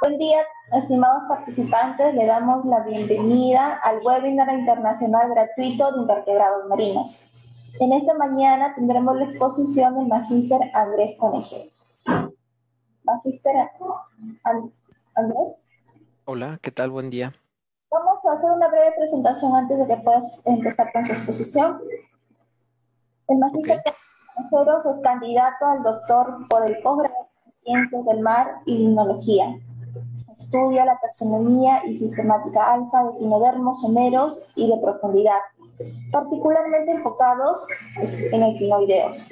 Buen día, estimados participantes. Le damos la bienvenida al webinar internacional gratuito de invertebrados marinos. En esta mañana tendremos la exposición del magíster Andrés Conejeros. Magíster Andrés. Hola, ¿qué tal? Buen día. Vamos a hacer una breve presentación antes de que puedas empezar con su exposición. El magíster okay. es candidato al doctor por el Congreso ciencias del mar y limnología. Estudia la taxonomía y sistemática alfa de quinodermos someros y de profundidad, particularmente enfocados en equinoideos.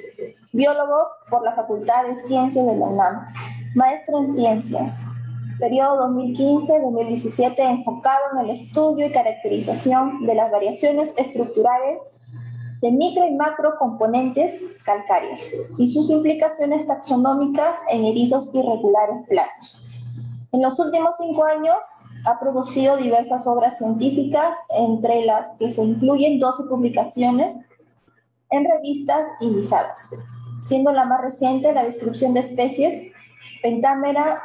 Biólogo por la Facultad de Ciencias de la UNAM. Maestro en Ciencias. Periodo 2015-2017 enfocado en el estudio y caracterización de las variaciones estructurales de micro y macro componentes calcáreos y sus implicaciones taxonómicas en erizos irregulares planos. En los últimos cinco años ha producido diversas obras científicas, entre las que se incluyen 12 publicaciones en revistas visadas, siendo la más reciente la descripción de especies Pentámera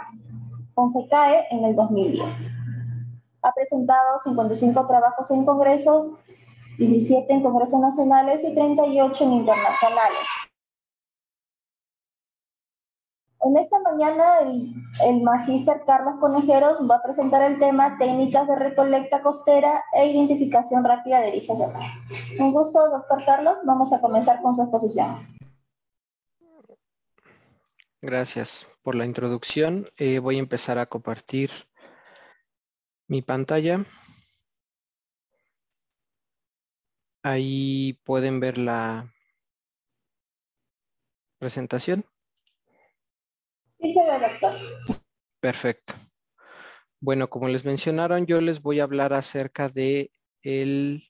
Fonsecae en el 2010. Ha presentado 55 trabajos en congresos 17 en congresos nacionales y 38 en internacionales. En esta mañana el, magíster Carlos Conejeros va a presentar el tema técnicas de recolecta costera e identificación rápida de erizas de mar. Un gusto, doctor Carlos. Vamos a comenzar con su exposición. Gracias por la introducción. Eh, voy a empezar a compartir mi pantalla. Ahí pueden ver la presentación. Sí, se ve, doctor. Perfecto. Bueno, como les mencionaron, yo les voy a hablar acerca de el,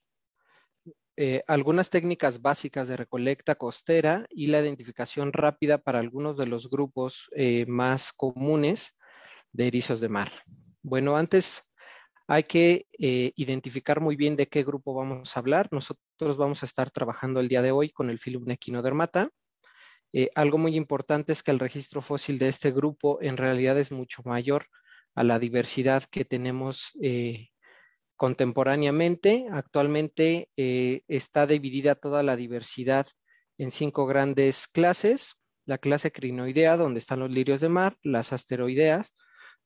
eh, algunas técnicas básicas de recolecta costera y la identificación rápida para algunos de los grupos eh, más comunes de erizos de mar. Bueno, antes hay que eh, identificar muy bien de qué grupo vamos a hablar. Nosotros vamos a estar trabajando el día de hoy con el filumnequinodermata. equinodermata. Eh, algo muy importante es que el registro fósil de este grupo en realidad es mucho mayor a la diversidad que tenemos eh, contemporáneamente. Actualmente está dividida toda la diversidad en cinco grandes clases. La clase crinoidea, donde están los lirios de mar, las asteroideas,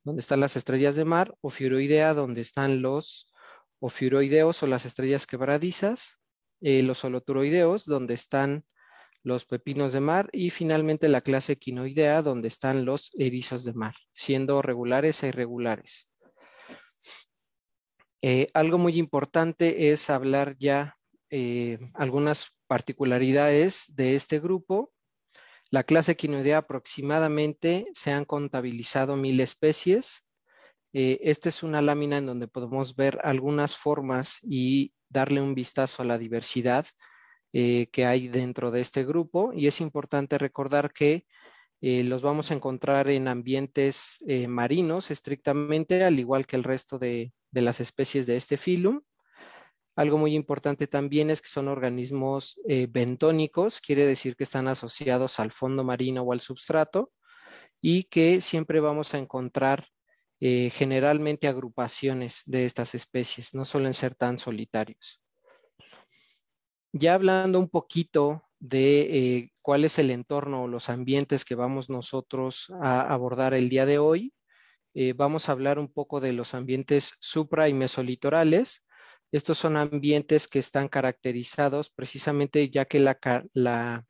donde están las estrellas de mar, Ofiuroidea, donde están los ofiuroideos o las estrellas quebradizas, eh, los holoturoideos, donde están los pepinos de mar, y finalmente la clase equinoidea, donde están los erizos de mar, siendo regulares e irregulares. Eh, algo muy importante es hablar ya eh, algunas particularidades de este grupo. La clase Quinoidea aproximadamente se han contabilizado mil especies. Eh, esta es una lámina en donde podemos ver algunas formas y darle un vistazo a la diversidad eh, que hay dentro de este grupo. Y es importante recordar que eh, los vamos a encontrar en ambientes marinos estrictamente, al igual que el resto de, de las especies de este filum. Algo muy importante también es que son organismos eh, bentónicos, quiere decir que están asociados al fondo marino o al substrato y que siempre vamos a encontrar eh, generalmente agrupaciones de estas especies, no suelen ser tan solitarios. Ya hablando un poquito de eh, cuál es el entorno o los ambientes que vamos nosotros a abordar el día de hoy, vamos a hablar un poco de los ambientes supra y mesolitorales, estos son ambientes que están caracterizados precisamente ya que la,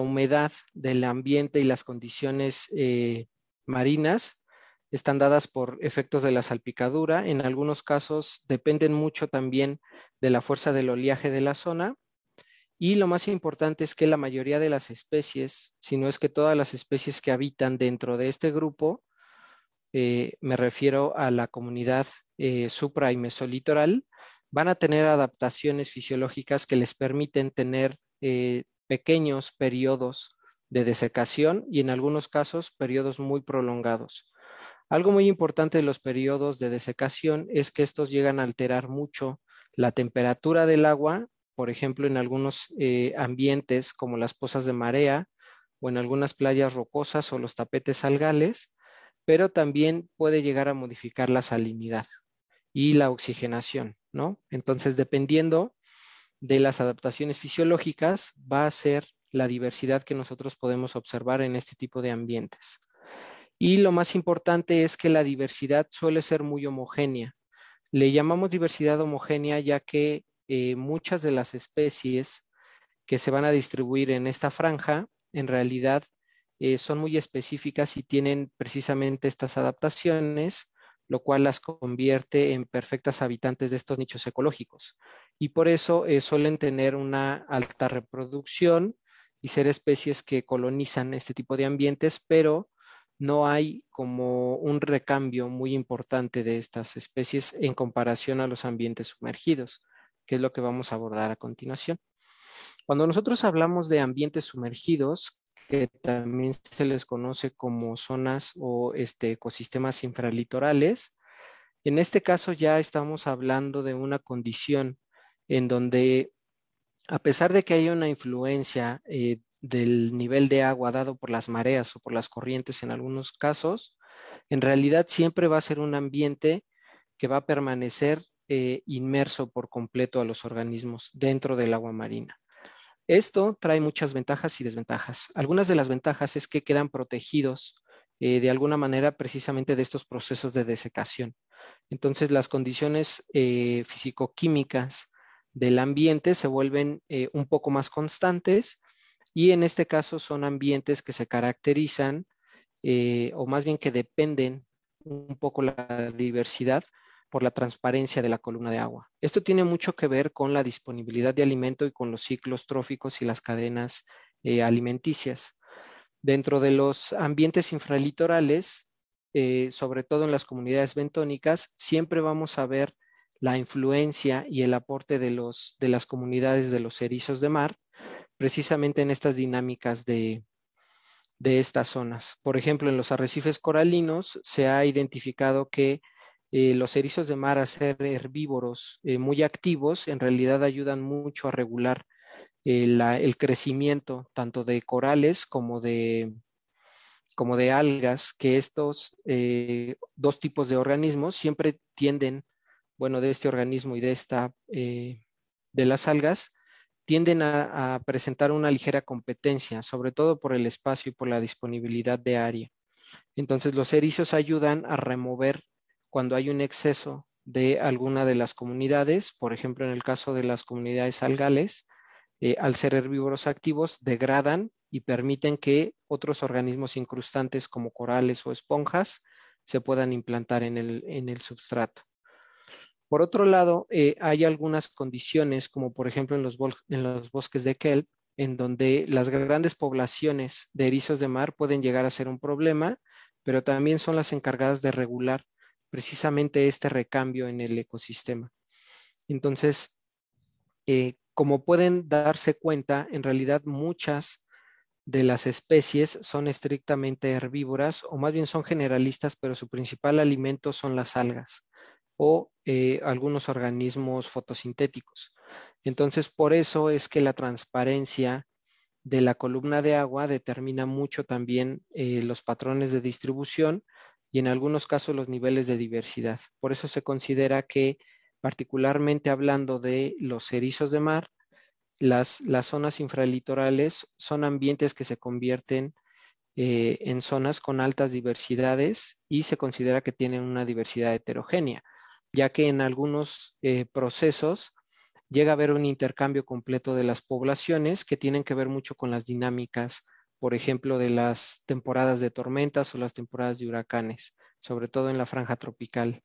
humedad del ambiente y las condiciones eh, marinas están dadas por efectos de la salpicadura. En algunos casos dependen mucho también de la fuerza del oleaje de la zona. Y lo más importante es que la mayoría de las especies, si no es que todas las especies que habitan dentro de este grupo, eh, me refiero a la comunidad eh, supra y mesolitoral, van a tener adaptaciones fisiológicas que les permiten tener eh, pequeños periodos de desecación y en algunos casos periodos muy prolongados. Algo muy importante de los periodos de desecación es que estos llegan a alterar mucho la temperatura del agua, por ejemplo, en algunos eh, ambientes como las pozas de marea o en algunas playas rocosas o los tapetes algales, pero también puede llegar a modificar la salinidad y la oxigenación, ¿no? Entonces, dependiendo de las adaptaciones fisiológicas, va a ser la diversidad que nosotros podemos observar en este tipo de ambientes. Y lo más importante es que la diversidad suele ser muy homogénea. Le llamamos diversidad homogénea ya que eh, muchas de las especies que se van a distribuir en esta franja, en realidad eh, son muy específicas y tienen precisamente estas adaptaciones lo cual las convierte en perfectas habitantes de estos nichos ecológicos. Y por eso eh, suelen tener una alta reproducción y ser especies que colonizan este tipo de ambientes, pero no hay como un recambio muy importante de estas especies en comparación a los ambientes sumergidos, que es lo que vamos a abordar a continuación. Cuando nosotros hablamos de ambientes sumergidos, que también se les conoce como zonas o este, ecosistemas infralitorales. En este caso ya estamos hablando de una condición en donde, a pesar de que hay una influencia eh, del nivel de agua dado por las mareas o por las corrientes en algunos casos, en realidad siempre va a ser un ambiente que va a permanecer eh, inmerso por completo a los organismos dentro del agua marina. Esto trae muchas ventajas y desventajas. Algunas de las ventajas es que quedan protegidos eh, de alguna manera precisamente de estos procesos de desecación. Entonces las condiciones eh, físico fisicoquímicas del ambiente se vuelven eh, un poco más constantes y en este caso son ambientes que se caracterizan o más bien que dependen un poco la diversidad por la transparencia de la columna de agua. Esto tiene mucho que ver con la disponibilidad de alimento y con los ciclos tróficos y las cadenas eh, alimenticias. Dentro de los ambientes infralitorales, eh, sobre todo en las comunidades bentónicas, siempre vamos a ver la influencia y el aporte de, los, de las comunidades de los erizos de mar, precisamente en estas dinámicas de, de estas zonas. Por ejemplo, en los arrecifes coralinos se ha identificado que eh, los erizos de mar a ser herbívoros eh, muy activos, en realidad ayudan mucho a regular eh, el crecimiento tanto de corales como de, como de algas, que estos dos tipos de organismos siempre tienden, bueno, de este organismo y de esta, de las algas, tienden a, a presentar una ligera competencia, sobre todo por el espacio y por la disponibilidad de área. Entonces los erizos ayudan a remover cuando hay un exceso de alguna de las comunidades, por ejemplo, en el caso de las comunidades algales, eh, al ser herbívoros activos, degradan y permiten que otros organismos incrustantes como corales o esponjas se puedan implantar en el, en el substrato. Por otro lado, eh, hay algunas condiciones, como por ejemplo en los, en los bosques de kelp, en donde las grandes poblaciones de erizos de mar pueden llegar a ser un problema, pero también son las encargadas de regular precisamente este recambio en el ecosistema. Entonces, eh, como pueden darse cuenta, en realidad muchas de las especies son estrictamente herbívoras o más bien son generalistas, pero su principal alimento son las algas o eh, algunos organismos fotosintéticos. Entonces, por eso es que la transparencia de la columna de agua determina mucho también eh, los patrones de distribución y en algunos casos los niveles de diversidad. Por eso se considera que, particularmente hablando de los erizos de mar, las, zonas infralitorales son ambientes que se convierten eh, en zonas con altas diversidades y se considera que tienen una diversidad heterogénea, ya que en algunos eh, procesos llega a haber un intercambio completo de las poblaciones que tienen que ver mucho con las dinámicas por ejemplo, de las temporadas de tormentas o las temporadas de huracanes, sobre todo en la franja tropical.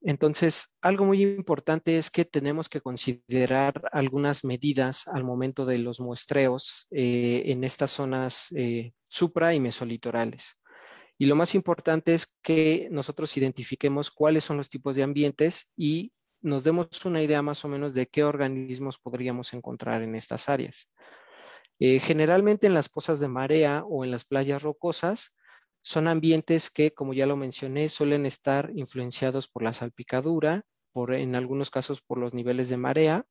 Entonces, algo muy importante es que tenemos que considerar algunas medidas al momento de los muestreos eh, en estas zonas eh, supra y mesolitorales. Y lo más importante es que nosotros identifiquemos cuáles son los tipos de ambientes y nos demos una idea más o menos de qué organismos podríamos encontrar en estas áreas. Eh, generalmente en las pozas de marea o en las playas rocosas son ambientes que, como ya lo mencioné, suelen estar influenciados por la salpicadura, por, en algunos casos por los niveles de marea,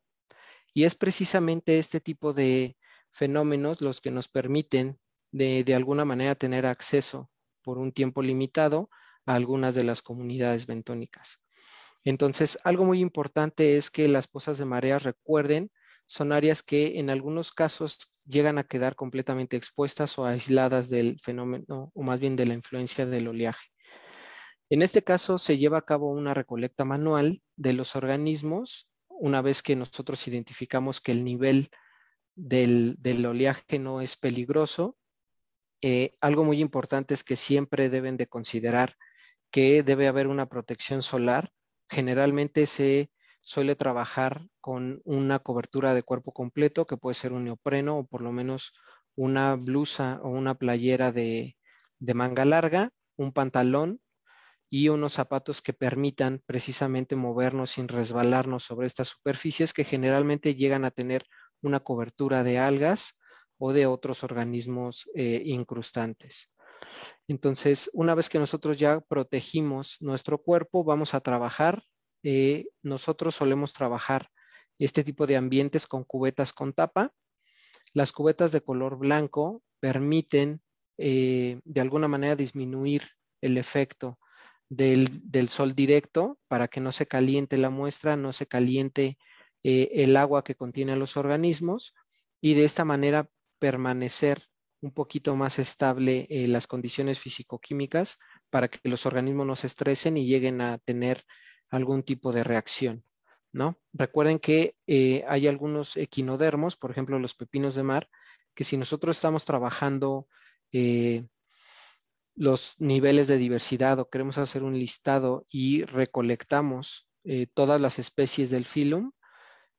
y es precisamente este tipo de fenómenos los que nos permiten de, de alguna manera tener acceso por un tiempo limitado a algunas de las comunidades bentónicas. Entonces, algo muy importante es que las pozas de marea, recuerden, son áreas que en algunos casos llegan a quedar completamente expuestas o aisladas del fenómeno, o más bien de la influencia del oleaje. En este caso se lleva a cabo una recolecta manual de los organismos una vez que nosotros identificamos que el nivel del, oleaje no es peligroso. Eh, algo muy importante es que siempre deben de considerar que debe haber una protección solar. Generalmente se suele trabajar con una cobertura de cuerpo completo, que puede ser un neopreno o por lo menos una blusa o una playera de, manga larga, un pantalón y unos zapatos que permitan precisamente movernos sin resbalarnos sobre estas superficies que generalmente llegan a tener una cobertura de algas o de otros organismos eh, incrustantes. Entonces, una vez que nosotros ya protegimos nuestro cuerpo, vamos a trabajar eh, nosotros solemos trabajar este tipo de ambientes con cubetas con tapa. Las cubetas de color blanco permiten eh, de alguna manera disminuir el efecto del, sol directo para que no se caliente la muestra, no se caliente eh, el agua que contiene los organismos y de esta manera permanecer un poquito más estable las condiciones fisicoquímicas para que los organismos no se estresen y lleguen a tener algún tipo de reacción, ¿no? Recuerden que eh, hay algunos equinodermos, por ejemplo, los pepinos de mar, que si nosotros estamos trabajando eh, los niveles de diversidad o queremos hacer un listado y recolectamos eh, todas las especies del filum,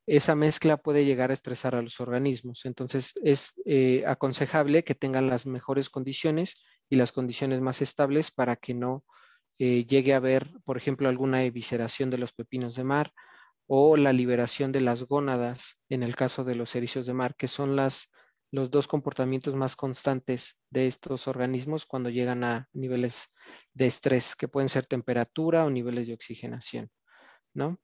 esa mezcla puede llegar a estresar a los organismos. Entonces es aconsejable que tengan las mejores condiciones y las condiciones más estables para que no eh, llegue a haber, por ejemplo, alguna evisceración de los pepinos de mar o la liberación de las gónadas en el caso de los ericios de mar, que son las, los dos comportamientos más constantes de estos organismos cuando llegan a niveles de estrés, que pueden ser temperatura o niveles de oxigenación. ¿no?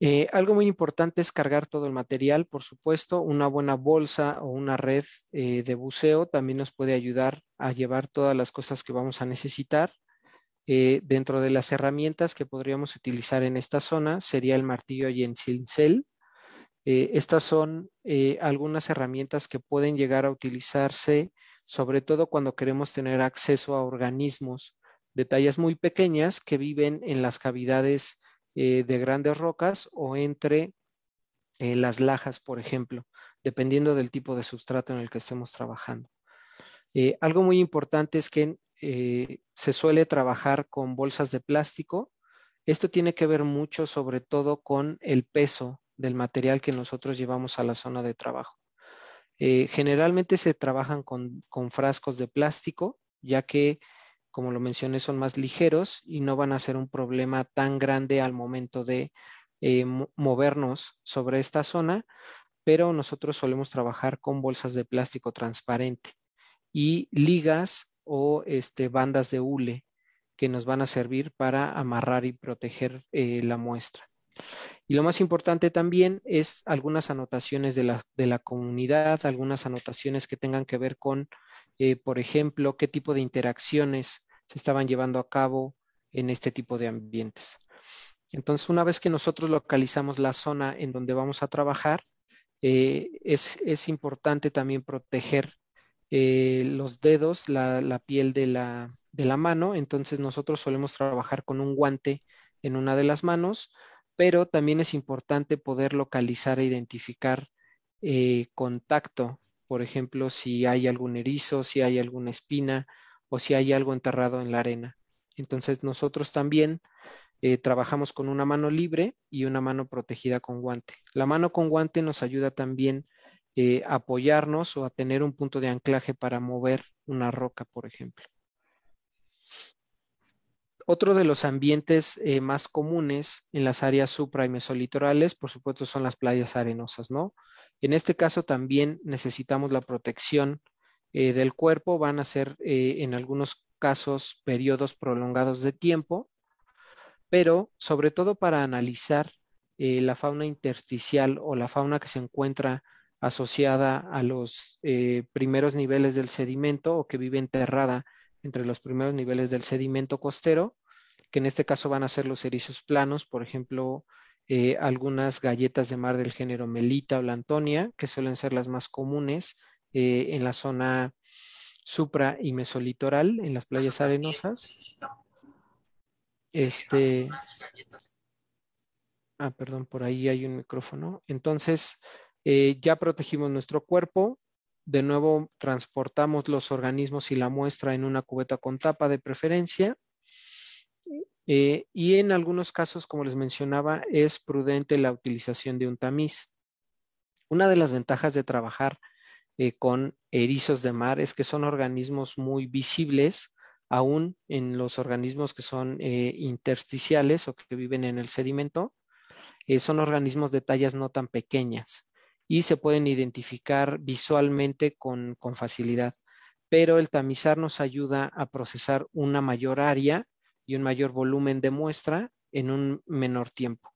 Eh, algo muy importante es cargar todo el material, por supuesto, una buena bolsa o una red eh, de buceo también nos puede ayudar a llevar todas las cosas que vamos a necesitar. Eh, dentro de las herramientas que podríamos utilizar en esta zona sería el martillo y el cincel. Eh, estas son eh, algunas herramientas que pueden llegar a utilizarse, sobre todo cuando queremos tener acceso a organismos de tallas muy pequeñas que viven en las cavidades de grandes rocas o entre las lajas, por ejemplo, dependiendo del tipo de sustrato en el que estemos trabajando. algo muy importante es que eh, se suele trabajar con bolsas de plástico. Esto tiene que ver mucho sobre todo con el peso del material que nosotros llevamos a la zona de trabajo. Eh, generalmente se trabajan con, frascos de plástico, ya que, como lo mencioné, son más ligeros y no van a ser un problema tan grande al momento de eh, movernos sobre esta zona, pero nosotros solemos trabajar con bolsas de plástico transparente y ligas o este, bandas de hule que nos van a servir para amarrar y proteger eh, la muestra. Y lo más importante también es algunas anotaciones de la, de la comunidad, algunas anotaciones que tengan que ver con, eh, por ejemplo, qué tipo de interacciones se estaban llevando a cabo en este tipo de ambientes. Entonces, una vez que nosotros localizamos la zona en donde vamos a trabajar, eh, es, es importante también proteger eh, los dedos, la, piel de la, mano, entonces nosotros solemos trabajar con un guante en una de las manos, pero también es importante poder localizar e identificar eh, contacto, por ejemplo, si hay algún erizo, si hay alguna espina o si hay algo enterrado en la arena. Entonces nosotros también eh, trabajamos con una mano libre y una mano protegida con guante. La mano con guante nos ayuda también eh, apoyarnos o a tener un punto de anclaje para mover una roca, por ejemplo. Otro de los ambientes eh, más comunes en las áreas supra y mesolitorales, por supuesto, son las playas arenosas, ¿no? En este caso también necesitamos la protección eh, del cuerpo, van a ser en algunos casos periodos prolongados de tiempo, pero sobre todo para analizar la fauna intersticial o la fauna que se encuentra asociada a los eh, primeros niveles del sedimento o que vive enterrada entre los primeros niveles del sedimento costero, que en este caso van a ser los erizos planos, por ejemplo, eh, algunas galletas de mar del género melita o la antonia, que suelen ser las más comunes eh, en la zona supra y mesolitoral, en las playas arenosas. Este... Ah, perdón, por ahí hay un micrófono. Entonces, eh, ya protegimos nuestro cuerpo, de nuevo transportamos los organismos y la muestra en una cubeta con tapa de preferencia. Eh, y en algunos casos, como les mencionaba, es prudente la utilización de un tamiz. Una de las ventajas de trabajar eh, con erizos de mar es que son organismos muy visibles, aún en los organismos que son intersticiales o que viven en el sedimento, son organismos de tallas no tan pequeñas y se pueden identificar visualmente con, facilidad. Pero el tamizar nos ayuda a procesar una mayor área y un mayor volumen de muestra en un menor tiempo.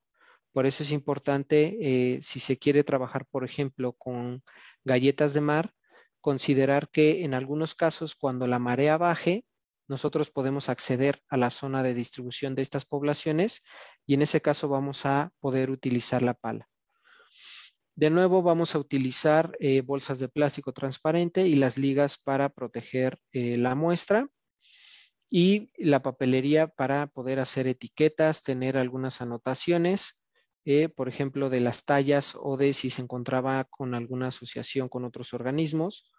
Por eso es importante, eh, si se quiere trabajar, por ejemplo, con galletas de mar, considerar que en algunos casos, cuando la marea baje, nosotros podemos acceder a la zona de distribución de estas poblaciones y en ese caso vamos a poder utilizar la pala. De nuevo vamos a utilizar eh, bolsas de plástico transparente y las ligas para proteger eh, la muestra y la papelería para poder hacer etiquetas, tener algunas anotaciones, eh, por ejemplo, de las tallas o de si se encontraba con alguna asociación con otros organismos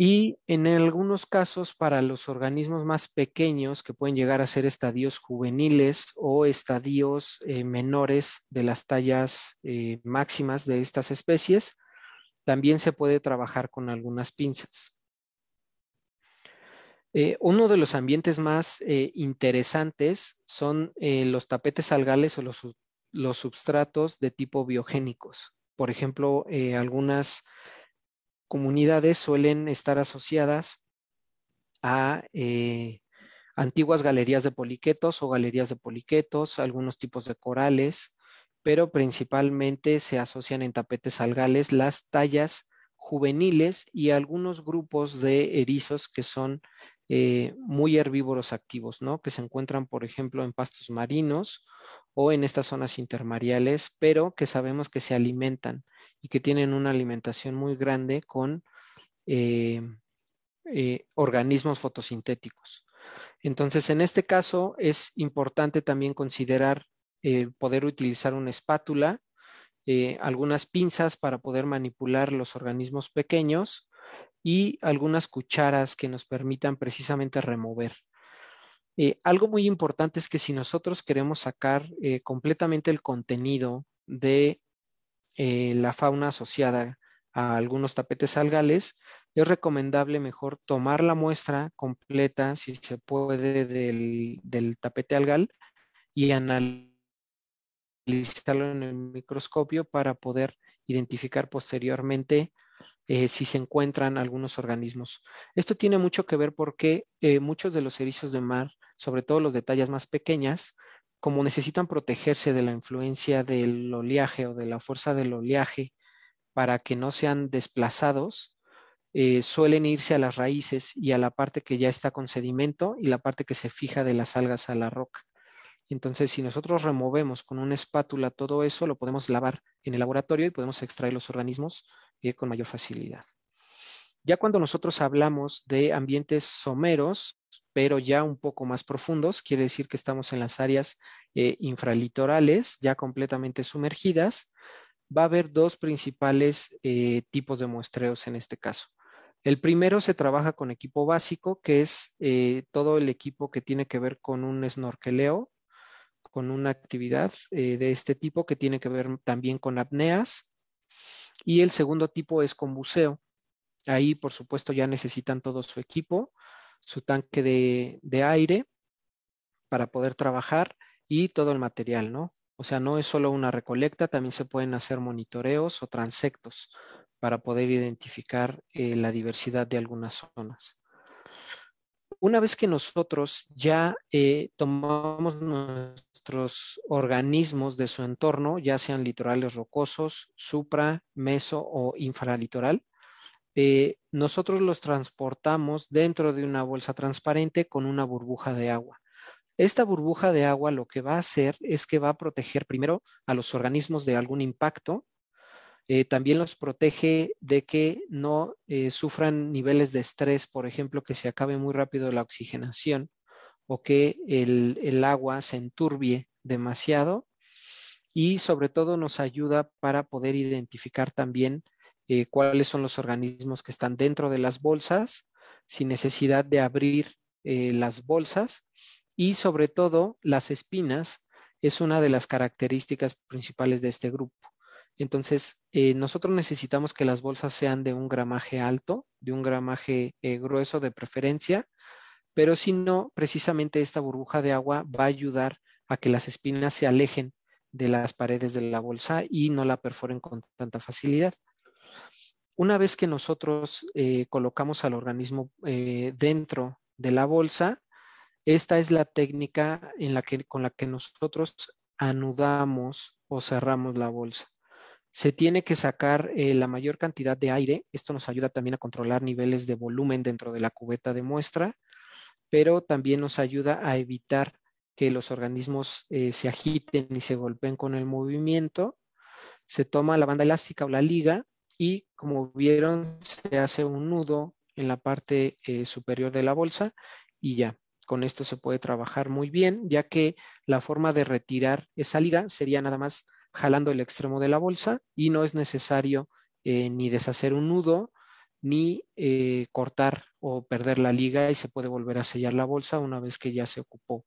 y en algunos casos, para los organismos más pequeños, que pueden llegar a ser estadios juveniles o estadios eh, menores de las tallas eh, máximas de estas especies, también se puede trabajar con algunas pinzas. Eh, uno de los ambientes más interesantes son los tapetes algales o los, los substratos de tipo biogénicos. Por ejemplo, algunas comunidades suelen estar asociadas a eh, antiguas galerías de poliquetos o galerías de poliquetos, algunos tipos de corales, pero principalmente se asocian en tapetes algales las tallas juveniles y algunos grupos de erizos que son eh, muy herbívoros activos, ¿no? Que se encuentran, por ejemplo, en pastos marinos o en estas zonas intermareales, pero que sabemos que se alimentan y que tienen una alimentación muy grande con eh, eh, organismos fotosintéticos. Entonces, en este caso es importante también considerar eh, poder utilizar una espátula, algunas pinzas para poder manipular los organismos pequeños y algunas cucharas que nos permitan precisamente remover. algo muy importante es que si nosotros queremos sacar completamente el contenido de eh, la fauna asociada a algunos tapetes algales, es recomendable mejor tomar la muestra completa, si se puede, del, del tapete algal y analizarlo en el microscopio para poder identificar posteriormente eh, si se encuentran algunos organismos. Esto tiene mucho que ver porque eh, muchos de los erizos de mar, sobre todo los de más pequeñas, como necesitan protegerse de la influencia del oleaje o de la fuerza del oleaje para que no sean desplazados, eh, suelen irse a las raíces y a la parte que ya está con sedimento y la parte que se fija de las algas a la roca. Entonces, si nosotros removemos con una espátula todo eso, lo podemos lavar en el laboratorio y podemos extraer los organismos eh, con mayor facilidad. Ya cuando nosotros hablamos de ambientes someros, pero ya un poco más profundos, quiere decir que estamos en las áreas eh, infralitorales, ya completamente sumergidas, va a haber dos principales eh, tipos de muestreos en este caso. El primero se trabaja con equipo básico, que es eh, todo el equipo que tiene que ver con un snorkeleo, con una actividad de este tipo que tiene que ver también con apneas. Y el segundo tipo es con buceo. Ahí, por supuesto, ya necesitan todo su equipo, su tanque de, aire para poder trabajar y todo el material, ¿no? O sea, no es solo una recolecta, también se pueden hacer monitoreos o transectos para poder identificar eh, la diversidad de algunas zonas. Una vez que nosotros ya eh, tomamos nuestros organismos de su entorno, ya sean litorales rocosos, supra, meso o infralitoral, eh, nosotros los transportamos dentro de una bolsa transparente con una burbuja de agua. Esta burbuja de agua lo que va a hacer es que va a proteger primero a los organismos de algún impacto, eh, también los protege de que no eh, sufran niveles de estrés, por ejemplo, que se acabe muy rápido la oxigenación o que el agua se enturbie demasiado y sobre todo nos ayuda para poder identificar también eh, cuáles son los organismos que están dentro de las bolsas, sin necesidad de abrir eh, las bolsas y sobre todo las espinas es una de las características principales de este grupo. Entonces, eh, nosotros necesitamos que las bolsas sean de un gramaje alto, de un gramaje grueso de preferencia, pero si no, precisamente esta burbuja de agua va a ayudar a que las espinas se alejen de las paredes de la bolsa y no la perforen con tanta facilidad. Una vez que nosotros eh, colocamos al organismo eh, dentro de la bolsa, esta es la técnica con la que nosotros anudamos o cerramos la bolsa. Se tiene que sacar eh, la mayor cantidad de aire. Esto nos ayuda también a controlar niveles de volumen dentro de la cubeta de muestra, pero también nos ayuda a evitar que los organismos se agiten y se golpeen con el movimiento. Se toma la banda elástica o la liga y como vieron se hace un nudo en la parte eh, superior de la bolsa y ya. Con esto se puede trabajar muy bien, ya que la forma de retirar esa liga sería nada más jalando el extremo de la bolsa y no es necesario eh, ni deshacer un nudo ni eh, cortar o perder la liga y se puede volver a sellar la bolsa una vez que ya se ocupó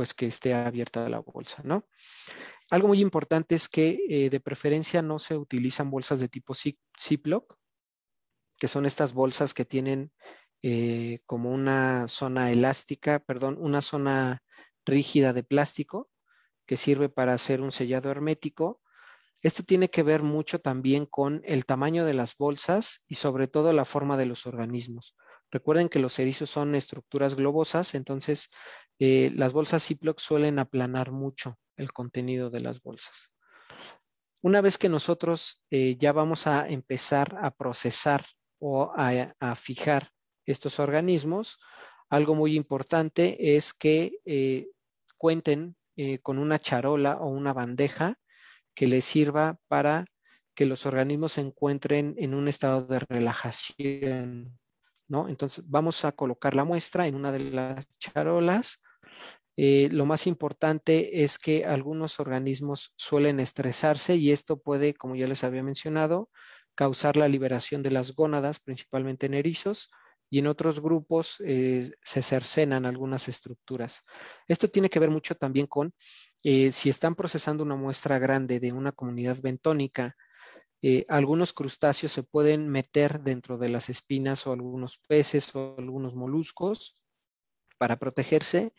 pues que esté abierta la bolsa, ¿no? Algo muy importante es que eh, de preferencia no se utilizan bolsas de tipo Ziploc, que son estas bolsas que tienen eh, como una zona elástica, perdón, una zona rígida de plástico que sirve para hacer un sellado hermético. Esto tiene que ver mucho también con el tamaño de las bolsas y sobre todo la forma de los organismos. Recuerden que los erizos son estructuras globosas, entonces eh, las bolsas Ziploc suelen aplanar mucho el contenido de las bolsas. Una vez que nosotros eh, ya vamos a empezar a procesar o a, fijar estos organismos, algo muy importante es que eh, cuenten con una charola o una bandeja que les sirva para que los organismos se encuentren en un estado de relajación. Entonces vamos a colocar la muestra en una de las charolas. Eh, lo más importante es que algunos organismos suelen estresarse y esto puede, como ya les había mencionado, causar la liberación de las gónadas, principalmente en erizos, y en otros grupos eh, se cercenan algunas estructuras. Esto tiene que ver mucho también con eh, si están procesando una muestra grande de una comunidad bentónica, eh, algunos crustáceos se pueden meter dentro de las espinas o algunos peces o algunos moluscos para protegerse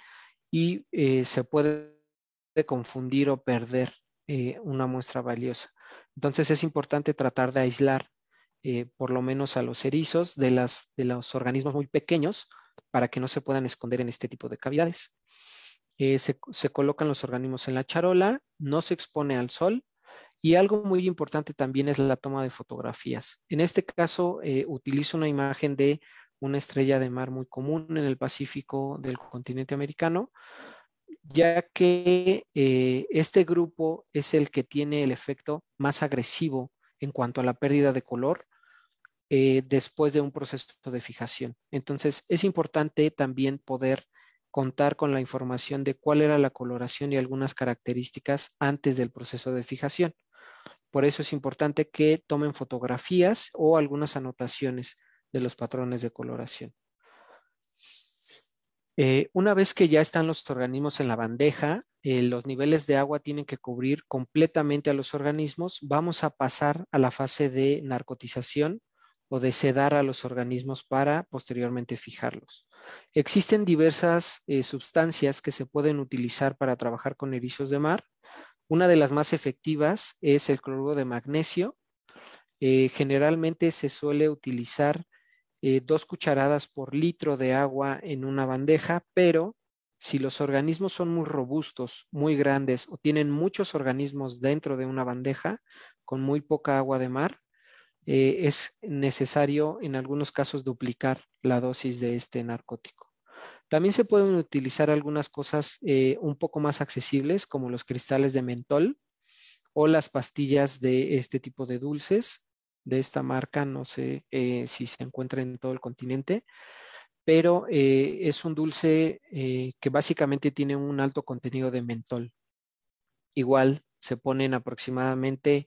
y eh, se puede confundir o perder eh, una muestra valiosa. Entonces es importante tratar de aislar por lo menos a los erizos de, de los organismos muy pequeños para que no se puedan esconder en este tipo de cavidades. se colocan los organismos en la charola, no se expone al sol y algo muy importante también es la toma de fotografías. En este caso, eh, utilizo una imagen de una estrella de mar muy común en el Pacífico del continente americano, ya que eh, este grupo es el que tiene el efecto más agresivo en cuanto a la pérdida de color eh, después de un proceso de fijación. Entonces, es importante también poder contar con la información de cuál era la coloración y algunas características antes del proceso de fijación. Por eso es importante que tomen fotografías o algunas anotaciones de los patrones de coloración. Eh, una vez que ya están los organismos en la bandeja, eh, los niveles de agua tienen que cubrir completamente a los organismos. Vamos a pasar a la fase de narcotización o de sedar a los organismos para posteriormente fijarlos. Existen diversas eh, sustancias que se pueden utilizar para trabajar con erizos de mar. Una de las más efectivas es el cloruro de magnesio. Eh, generalmente se suele utilizar eh, dos cucharadas por litro de agua en una bandeja, pero si los organismos son muy robustos, muy grandes o tienen muchos organismos dentro de una bandeja con muy poca agua de mar, eh, es necesario en algunos casos duplicar la dosis de este narcótico. También se pueden utilizar algunas cosas eh, un poco más accesibles, como los cristales de mentol o las pastillas de este tipo de dulces de esta marca. No sé eh, si se encuentra en todo el continente, pero eh, es un dulce que básicamente tiene un alto contenido de mentol. Igual se ponen aproximadamente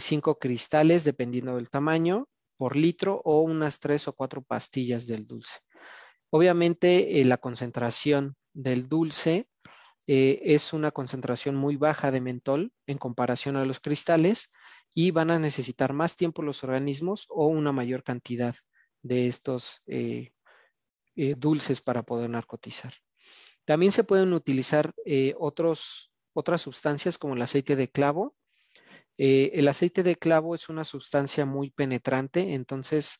cinco cristales, dependiendo del tamaño, por litro o unas tres o cuatro pastillas del dulce. Obviamente eh, la concentración del dulce eh, es una concentración muy baja de mentol en comparación a los cristales y van a necesitar más tiempo los organismos o una mayor cantidad de estos eh, dulces para poder narcotizar. También se pueden utilizar otras sustancias como el aceite de clavo, el aceite de clavo es una sustancia muy penetrante, entonces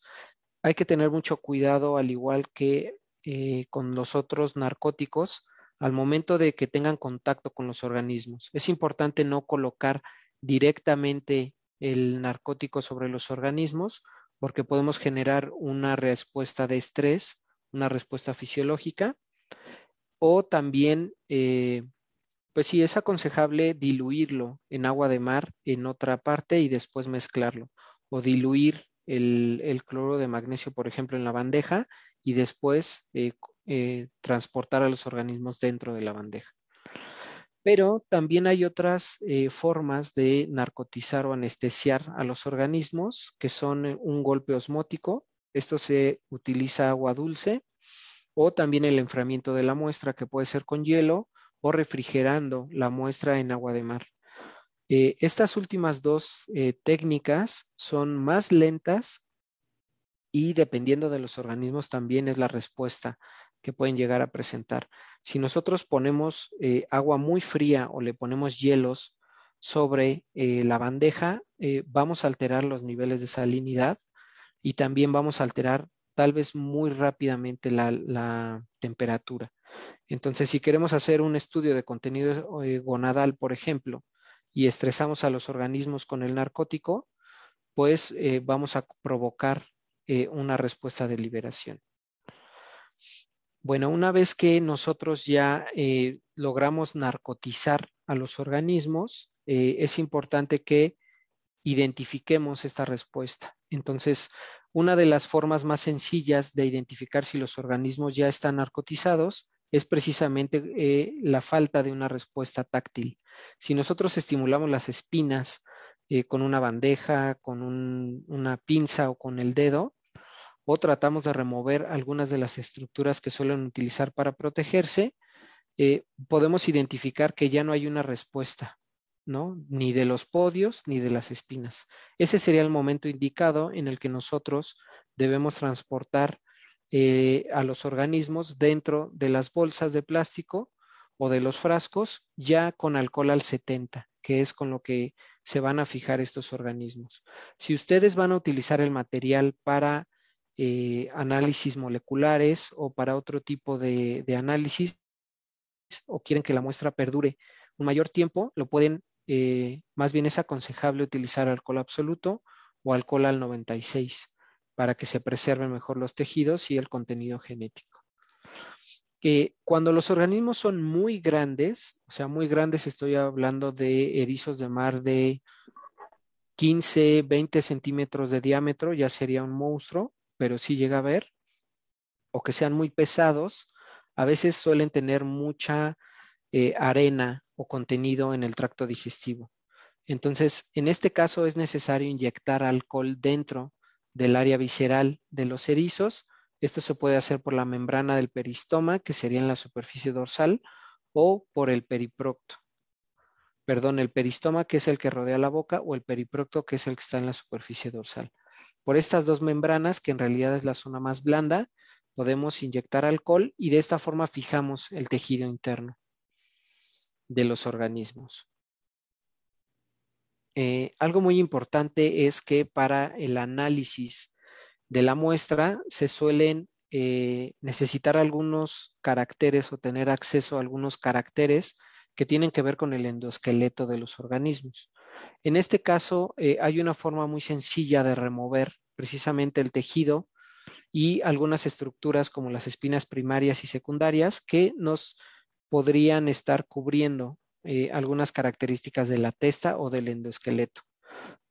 hay que tener mucho cuidado, al igual que eh, con los otros narcóticos, al momento de que tengan contacto con los organismos. Es importante no colocar directamente el narcótico sobre los organismos porque podemos generar una respuesta de estrés, una respuesta fisiológica, o también, eh, pues sí, es aconsejable diluirlo en agua de mar en otra parte y después mezclarlo, o diluir el, cloro de magnesio, por ejemplo, en la bandeja y después eh, eh, transportar a los organismos dentro de la bandeja. Pero también hay otras eh, formas de narcotizar o anestesiar a los organismos, que son un golpe osmótico, esto se utiliza agua dulce, o también el enfriamiento de la muestra, que puede ser con hielo o refrigerando la muestra en agua de mar. Eh, estas últimas dos eh, técnicas son más lentas y dependiendo de los organismos también es la respuesta que pueden llegar a presentar. Si nosotros ponemos eh, agua muy fría o le ponemos hielos sobre la bandeja, vamos a alterar los niveles de salinidad y también vamos a alterar tal vez muy rápidamente la, temperatura. Entonces, si queremos hacer un estudio de contenido gonadal, por ejemplo, y estresamos a los organismos con el narcótico, pues eh, vamos a provocar eh, una respuesta de liberación. Bueno, una vez que nosotros ya eh, logramos narcotizar a los organismos, es importante que identifiquemos esta respuesta. Entonces, una de las formas más sencillas de identificar si los organismos ya están narcotizados es precisamente eh, la falta de una respuesta táctil. Si nosotros estimulamos las espinas eh, con una bandeja, con una pinza o con el dedo, o tratamos de remover algunas de las estructuras que suelen utilizar para protegerse, eh, podemos identificar que ya no hay una respuesta, ¿no? Ni de los podios ni de las espinas. Ese sería el momento indicado en el que nosotros debemos transportar eh, a los organismos dentro de las bolsas de plástico o de los frascos ya con alcohol al 70, que es con lo que se van a fijar estos organismos. Si ustedes van a utilizar el material para eh, análisis moleculares o para otro tipo de, análisis o quieren que la muestra perdure un mayor tiempo, lo pueden, eh, más bien es aconsejable utilizar alcohol absoluto o alcohol al 96 para que se preserven mejor los tejidos y el contenido genético. Que eh, cuando los organismos son muy grandes, o sea, muy grandes, estoy hablando de erizos de mar de 15, 20 centímetros de diámetro, ya sería un monstruo, pero sí llega a ver, o que sean muy pesados, a veces suelen tener mucha eh, arena o contenido en el tracto digestivo. Entonces, en este caso es necesario inyectar alcohol dentro del área visceral de los erizos. Esto se puede hacer por la membrana del peristoma, que sería en la superficie dorsal, o por el periprocto. Perdón, el peristoma, que es el que rodea la boca, o el periprocto, que es el que está en la superficie dorsal. Por estas dos membranas, que en realidad es la zona más blanda, podemos inyectar alcohol y de esta forma fijamos el tejido interno de los organismos. Eh, algo muy importante es que para el análisis de la muestra se suelen eh, necesitar algunos caracteres o tener acceso a algunos caracteres que tienen que ver con el endosqueleto de los organismos. En este caso, eh, hay una forma muy sencilla de remover precisamente el tejido y algunas estructuras como las espinas primarias y secundarias que nos podrían estar cubriendo eh, algunas características de la testa o del endoesqueleto.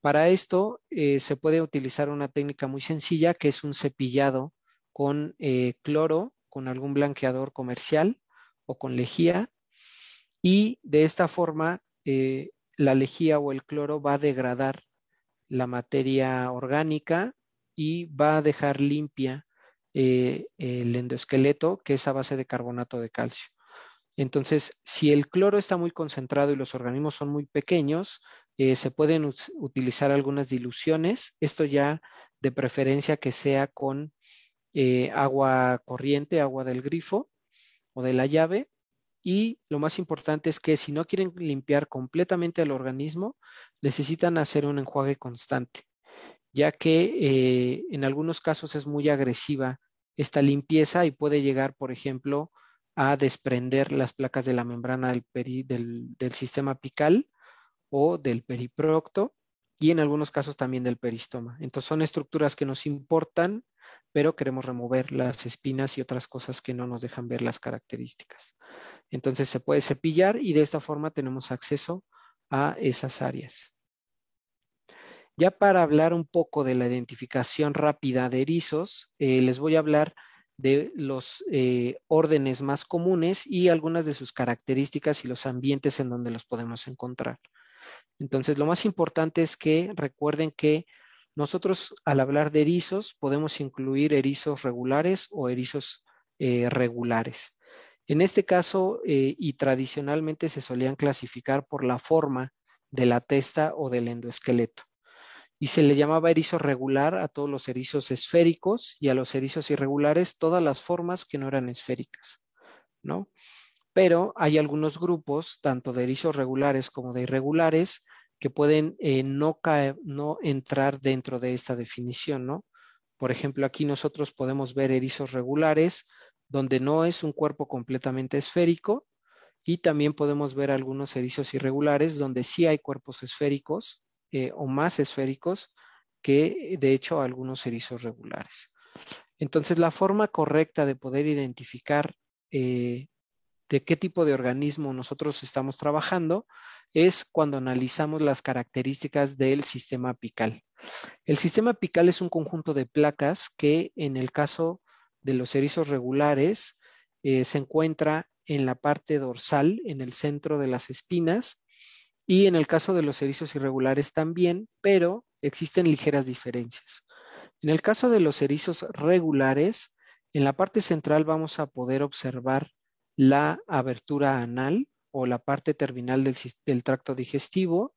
Para esto eh, se puede utilizar una técnica muy sencilla que es un cepillado con eh, cloro, con algún blanqueador comercial o con lejía y de esta forma la lejía o el cloro va a degradar la materia orgánica y va a dejar limpia el endoesqueleto que es a base de carbonato de calcio. Entonces, si el cloro está muy concentrado y los organismos son muy pequeños, eh, se pueden utilizar algunas diluciones. Esto ya de preferencia que sea con eh, agua corriente, agua del grifo o de la llave. Y lo más importante es que si no quieren limpiar completamente el organismo, necesitan hacer un enjuague constante, ya que eh, en algunos casos es muy agresiva esta limpieza y puede llegar, por ejemplo, a desprender las placas de la membrana del, sistema apical o del periprocto y en algunos casos también del peristoma. Entonces son estructuras que nos importan, pero queremos remover las espinas y otras cosas que no nos dejan ver las características. Entonces se puede cepillar y de esta forma tenemos acceso a esas áreas. Ya para hablar un poco de la identificación rápida de erizos, eh, les voy a hablar de los eh, órdenes más comunes y algunas de sus características y los ambientes en donde los podemos encontrar. Entonces, lo más importante es que recuerden que nosotros al hablar de erizos podemos incluir erizos regulares o erizos eh, regulares. En este caso, eh, y tradicionalmente se solían clasificar por la forma de la testa o del endoesqueleto y se le llamaba erizo regular a todos los erizos esféricos y a los erizos irregulares todas las formas que no eran esféricas, ¿no? Pero hay algunos grupos, tanto de erizos regulares como de irregulares, que pueden eh, no, caer, no entrar dentro de esta definición, ¿no? Por ejemplo, aquí nosotros podemos ver erizos regulares donde no es un cuerpo completamente esférico y también podemos ver algunos erizos irregulares donde sí hay cuerpos esféricos, eh, o más esféricos que de hecho algunos erizos regulares. Entonces, la forma correcta de poder identificar eh, de qué tipo de organismo nosotros estamos trabajando es cuando analizamos las características del sistema apical. El sistema apical es un conjunto de placas que en el caso de los erizos regulares eh, se encuentra en la parte dorsal, en el centro de las espinas, y en el caso de los erizos irregulares también, pero existen ligeras diferencias. En el caso de los erizos regulares, en la parte central vamos a poder observar la abertura anal o la parte terminal del, tracto digestivo,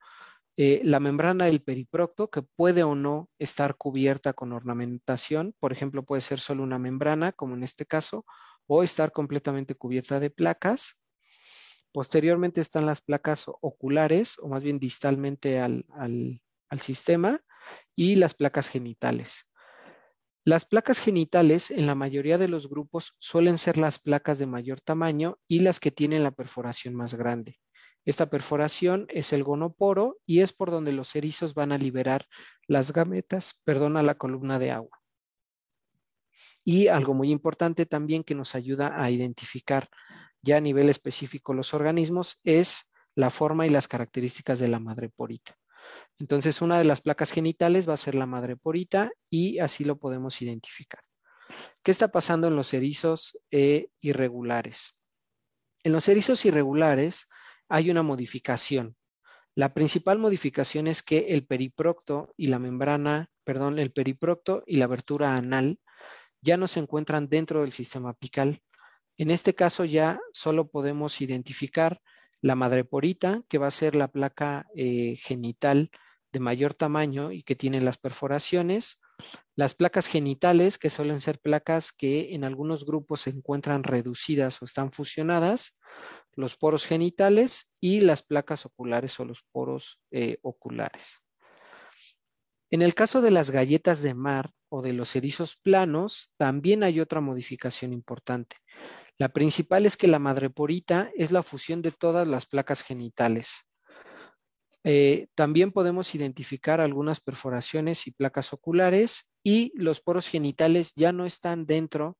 eh, la membrana del periprocto, que puede o no estar cubierta con ornamentación, por ejemplo, puede ser solo una membrana, como en este caso, o estar completamente cubierta de placas. Posteriormente están las placas oculares, o más bien distalmente al, sistema, y las placas genitales. Las placas genitales en la mayoría de los grupos suelen ser las placas de mayor tamaño y las que tienen la perforación más grande. Esta perforación es el gonoporo y es por donde los erizos van a liberar las gametas, perdón, a la columna de agua. Y algo muy importante también que nos ayuda a identificar ya a nivel específico los organismos es la forma y las características de la madre porita. Entonces, una de las placas genitales va a ser la madre porita y así lo podemos identificar. ¿Qué está pasando en los erizos eh, irregulares? En los erizos irregulares hay una modificación. La principal modificación es que el periprocto y la membrana, perdón, el periprocto y la abertura anal ya no se encuentran dentro del sistema apical, en este caso ya solo podemos identificar la madreporita, que va a ser la placa eh, genital de mayor tamaño y que tiene las perforaciones, las placas genitales, que suelen ser placas que en algunos grupos se encuentran reducidas o están fusionadas, los poros genitales y las placas oculares o los poros eh, oculares. En el caso de las galletas de mar o de los erizos planos, también hay otra modificación importante. La principal es que la madreporita es la fusión de todas las placas genitales. Eh, también podemos identificar algunas perforaciones y placas oculares y los poros genitales ya no están dentro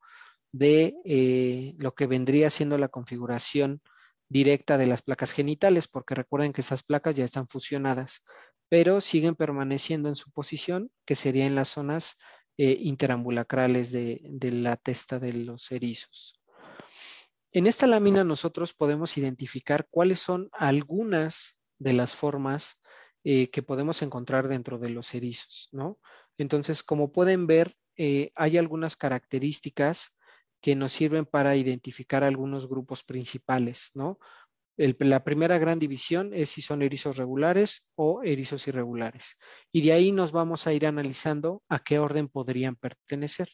de eh, lo que vendría siendo la configuración directa de las placas genitales, porque recuerden que esas placas ya están fusionadas, pero siguen permaneciendo en su posición, que sería en las zonas eh, interambulacrales de la testa de los erizos. En esta lámina nosotros podemos identificar cuáles son algunas de las formas eh, que podemos encontrar dentro de los erizos, ¿no? Entonces, como pueden ver, eh, hay algunas características que nos sirven para identificar algunos grupos principales, ¿no? la primera gran división es si son erizos regulares o erizos irregulares. Y de ahí nos vamos a ir analizando a qué orden podrían pertenecer.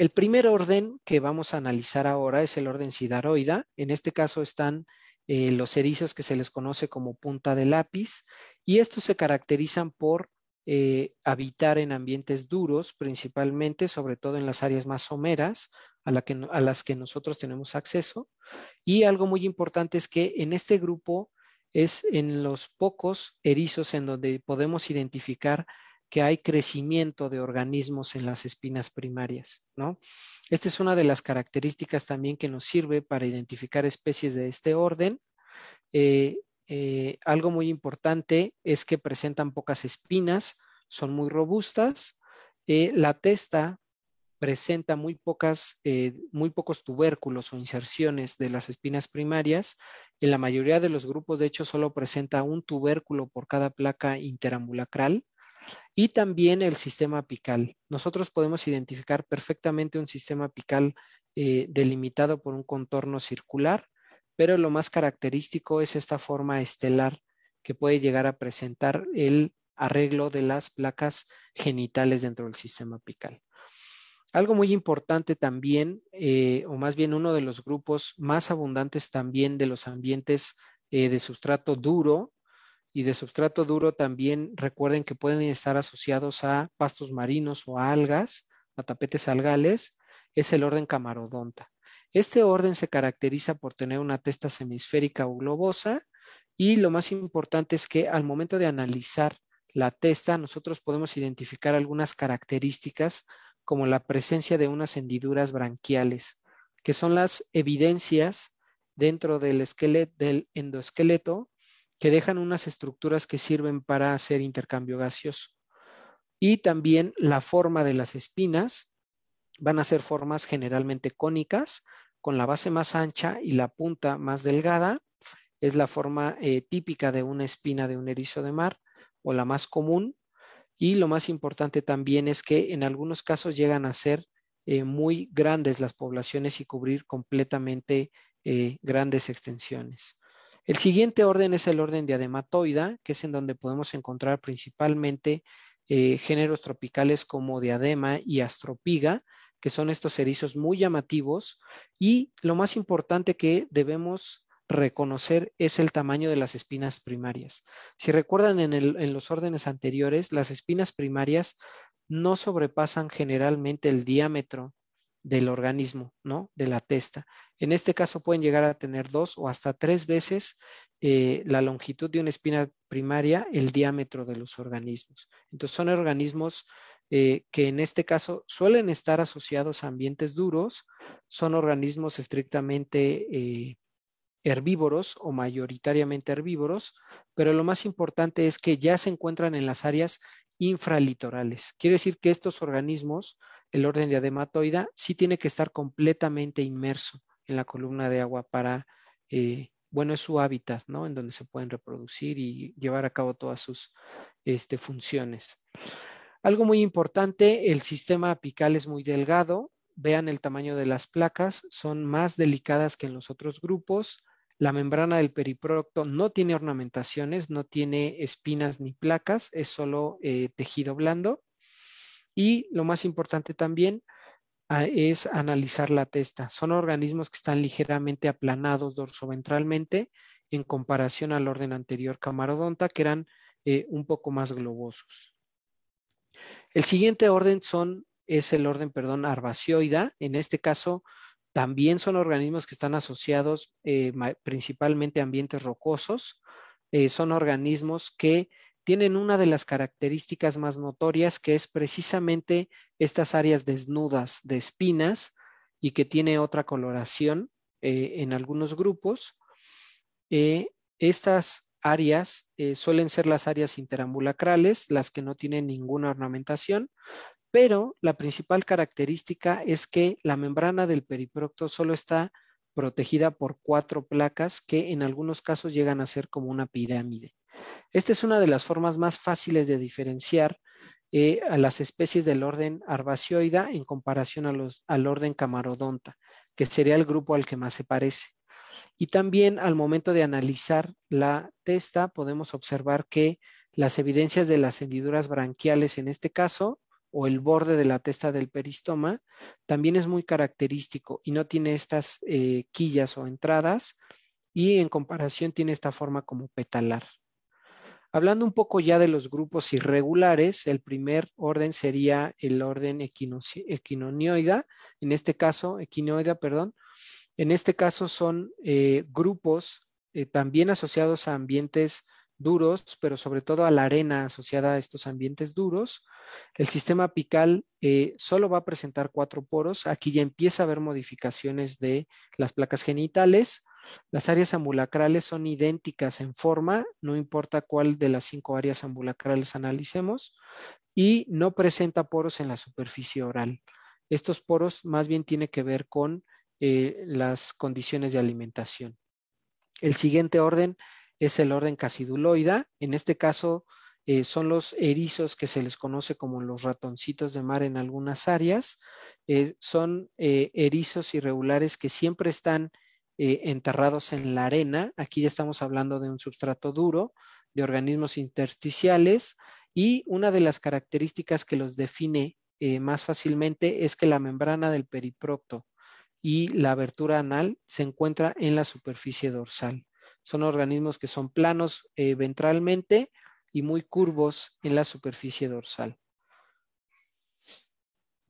El primer orden que vamos a analizar ahora es el orden sidaroida. En este caso están eh, los erizos que se les conoce como punta de lápiz y estos se caracterizan por eh, habitar en ambientes duros principalmente, sobre todo en las áreas más someras a, a las que nosotros tenemos acceso. Y algo muy importante es que en este grupo es en los pocos erizos en donde podemos identificar que hay crecimiento de organismos en las espinas primarias, ¿no? Esta es una de las características también que nos sirve para identificar especies de este orden. Eh, eh, algo muy importante es que presentan pocas espinas, son muy robustas. Eh, la testa presenta muy, pocas, muy pocos tubérculos o inserciones de las espinas primarias. En la mayoría de los grupos, de hecho, solo presenta un tubérculo por cada placa interambulacral. Y también el sistema apical. Nosotros podemos identificar perfectamente un sistema apical eh, delimitado por un contorno circular, pero lo más característico es esta forma estelar que puede llegar a presentar el arreglo de las placas genitales dentro del sistema apical. Algo muy importante también, eh, o más bien uno de los grupos más abundantes también de los ambientes eh, de sustrato duro, y de substrato duro también recuerden que pueden estar asociados a pastos marinos o a algas, a tapetes algales, es el orden camarodonta. Este orden se caracteriza por tener una testa semisférica o globosa y lo más importante es que al momento de analizar la testa nosotros podemos identificar algunas características como la presencia de unas hendiduras branquiales, que son las evidencias dentro del, esqueleto, del endosqueleto que dejan unas estructuras que sirven para hacer intercambio gaseoso. Y también la forma de las espinas van a ser formas generalmente cónicas, con la base más ancha y la punta más delgada. Es la forma eh, típica de una espina de un erizo de mar o la más común. Y lo más importante también es que en algunos casos llegan a ser eh, muy grandes las poblaciones y cubrir completamente eh, grandes extensiones. El siguiente orden es el orden de adematoida, que es en donde podemos encontrar principalmente eh, géneros tropicales como diadema y astropiga, que son estos erizos muy llamativos. Y lo más importante que debemos reconocer es el tamaño de las espinas primarias. Si recuerdan en, los órdenes anteriores, las espinas primarias no sobrepasan generalmente el diámetro del organismo, ¿no? De la testa. En este caso pueden llegar a tener dos o hasta tres veces eh, la longitud de una espina primaria, el diámetro de los organismos. Entonces son organismos eh, que en este caso suelen estar asociados a ambientes duros, son organismos estrictamente eh, herbívoros o mayoritariamente herbívoros, pero lo más importante es que ya se encuentran en las áreas infralitorales. Quiere decir que estos organismos el orden de adematoida, sí tiene que estar completamente inmerso en la columna de agua para, eh, bueno, es su hábitat, ¿no? En donde se pueden reproducir y llevar a cabo todas sus este, funciones. Algo muy importante, el sistema apical es muy delgado. Vean el tamaño de las placas, son más delicadas que en los otros grupos. La membrana del periprocto no tiene ornamentaciones, no tiene espinas ni placas, es solo eh, tejido blando. Y lo más importante también ah, es analizar la testa. Son organismos que están ligeramente aplanados dorsoventralmente en comparación al orden anterior camarodonta, que eran eh, un poco más globosos. El siguiente orden son, es el orden, perdón, arbacioida. En este caso, también son organismos que están asociados eh, principalmente a ambientes rocosos. Eh, son organismos que tienen una de las características más notorias que es precisamente estas áreas desnudas de espinas y que tiene otra coloración eh, en algunos grupos. Eh, estas áreas eh, suelen ser las áreas interambulacrales, las que no tienen ninguna ornamentación, pero la principal característica es que la membrana del periprocto solo está protegida por cuatro placas que en algunos casos llegan a ser como una pirámide. Esta es una de las formas más fáciles de diferenciar eh, a las especies del orden Arbacioida en comparación al orden Camarodonta, que sería el grupo al que más se parece. Y también al momento de analizar la testa, podemos observar que las evidencias de las hendiduras branquiales en este caso, o el borde de la testa del peristoma, también es muy característico y no tiene estas eh, quillas o entradas, y en comparación tiene esta forma como petalar. Hablando un poco ya de los grupos irregulares, el primer orden sería el orden equinonioida, en este caso, equinoida, perdón. En este caso son eh, grupos eh, también asociados a ambientes duros, pero sobre todo a la arena asociada a estos ambientes duros. El sistema apical eh, solo va a presentar cuatro poros. Aquí ya empieza a haber modificaciones de las placas genitales. Las áreas ambulacrales son idénticas en forma, no importa cuál de las cinco áreas ambulacrales analicemos, y no presenta poros en la superficie oral. Estos poros más bien tienen que ver con eh, las condiciones de alimentación. El siguiente orden es el orden casiduloida. En este caso eh, son los erizos que se les conoce como los ratoncitos de mar en algunas áreas. Eh, son erizos irregulares que siempre están eh, enterrados en la arena. Aquí ya estamos hablando de un substrato duro, de organismos intersticiales y una de las características que los define eh, más fácilmente es que la membrana del periprocto y la abertura anal se encuentra en la superficie dorsal. Son organismos que son planos eh, ventralmente y muy curvos en la superficie dorsal.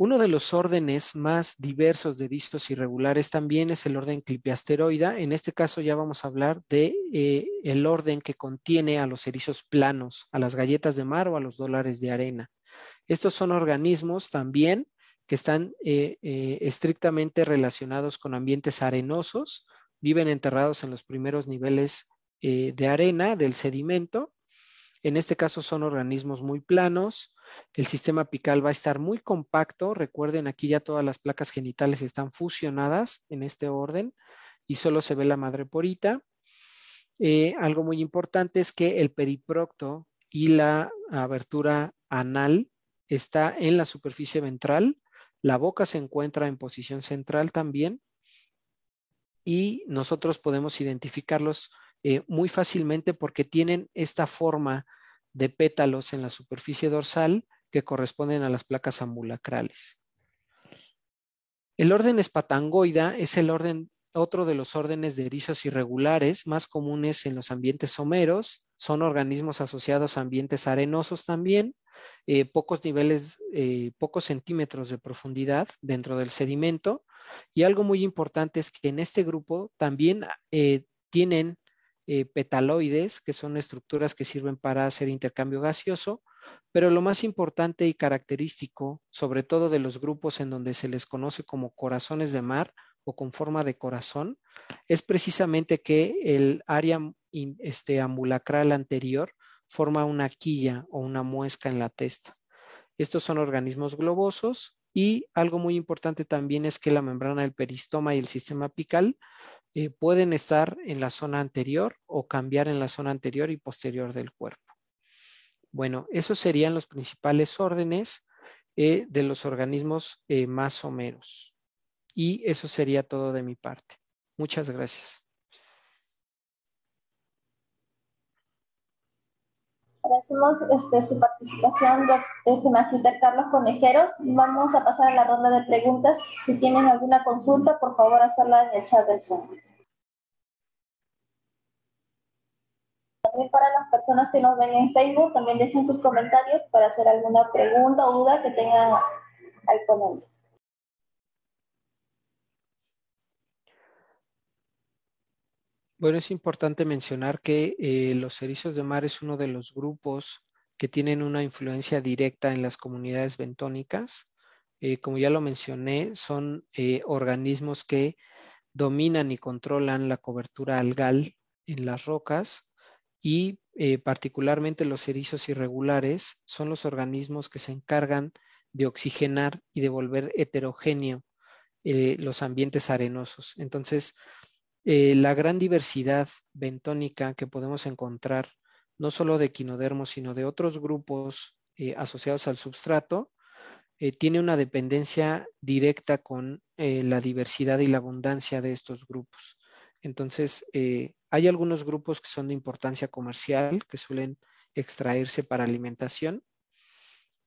Uno de los órdenes más diversos de vistos irregulares también es el orden clipiasteroida. En este caso ya vamos a hablar de eh, el orden que contiene a los erizos planos, a las galletas de mar o a los dólares de arena. Estos son organismos también que están eh, eh, estrictamente relacionados con ambientes arenosos, viven enterrados en los primeros niveles de arena del sedimento. En este caso son organismos muy planos, el sistema apical va a estar muy compacto. Recuerden, aquí ya todas las placas genitales están fusionadas en este orden y solo se ve la madre porita. Eh, algo muy importante es que el periprocto y la abertura anal está en la superficie ventral. La boca se encuentra en posición central también y nosotros podemos identificarlos eh, muy fácilmente porque tienen esta forma de pétalos en la superficie dorsal que corresponden a las placas ambulacrales. El orden espatangoida es el orden, otro de los órdenes de erizos irregulares más comunes en los ambientes someros. Son organismos asociados a ambientes arenosos también, eh, pocos niveles, eh, pocos centímetros de profundidad dentro del sedimento. Y algo muy importante es que en este grupo también eh, tienen eh, petaloides, que son estructuras que sirven para hacer intercambio gaseoso, pero lo más importante y característico, sobre todo de los grupos en donde se les conoce como corazones de mar o con forma de corazón, es precisamente que el área este, ambulacral anterior forma una quilla o una muesca en la testa. Estos son organismos globosos y algo muy importante también es que la membrana del peristoma y el sistema apical eh, pueden estar en la zona anterior o cambiar en la zona anterior y posterior del cuerpo. Bueno, esos serían los principales órdenes eh, de los organismos eh, más más menos. Y eso sería todo de mi parte. Muchas gracias. agradecemos este, su participación de este magister Carlos Conejeros. Vamos a pasar a la ronda de preguntas. Si tienen alguna consulta, por favor, hacerla en el chat del Zoom. También para las personas que nos ven en Facebook, también dejen sus comentarios para hacer alguna pregunta o duda que tengan al ponente. Bueno, es importante mencionar que eh, los erizos de mar es uno de los grupos que tienen una influencia directa en las comunidades bentónicas. Eh, como ya lo mencioné, son eh, organismos que dominan y controlan la cobertura algal en las rocas y particularmente los erizos irregulares son los organismos que se encargan de oxigenar y de volver heterogéneo los ambientes arenosos. Entonces, eh, la gran diversidad bentónica que podemos encontrar, no solo de quinodermos, sino de otros grupos eh, asociados al substrato, eh, tiene una dependencia directa con la diversidad y la abundancia de estos grupos. Entonces, hay algunos grupos que son de importancia comercial, que suelen extraerse para alimentación,